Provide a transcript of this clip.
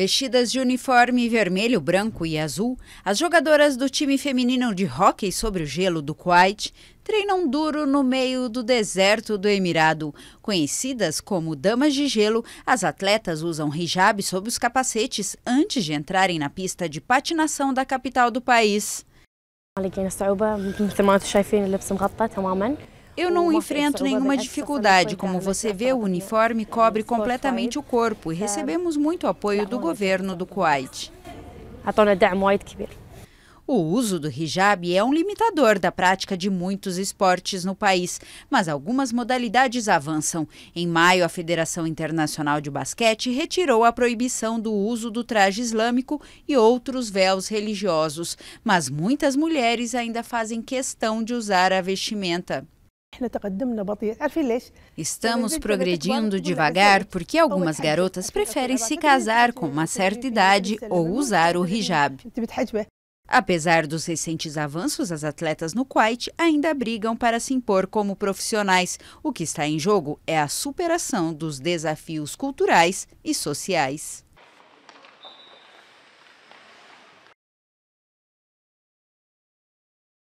Vestidas de uniforme vermelho, branco e azul, as jogadoras do time feminino de hóquei sobre o gelo do Kuwait treinam duro no meio do deserto do Emirado. Conhecidas como damas de gelo, as atletas usam hijab sob os capacetes antes de entrarem na pista de patinação da capital do país. Eu não enfrento nenhuma dificuldade. Como né, você tá vê, o uniforme cobre completamente o corpo e é. recebemos muito apoio é do governo do Kuwait. O uso do hijab é um limitador da prática de muitos esportes no país, mas algumas modalidades avançam. Em maio, a Federação Internacional de Basquete retirou a proibição do uso do traje islâmico e outros véus religiosos, mas muitas mulheres ainda fazem questão de usar a vestimenta. Estamos progredindo devagar porque algumas garotas preferem se casar com uma certa idade ou usar o hijab. Apesar dos recentes avanços, as atletas no Kuwait ainda brigam para se impor como profissionais. O que está em jogo é a superação dos desafios culturais e sociais.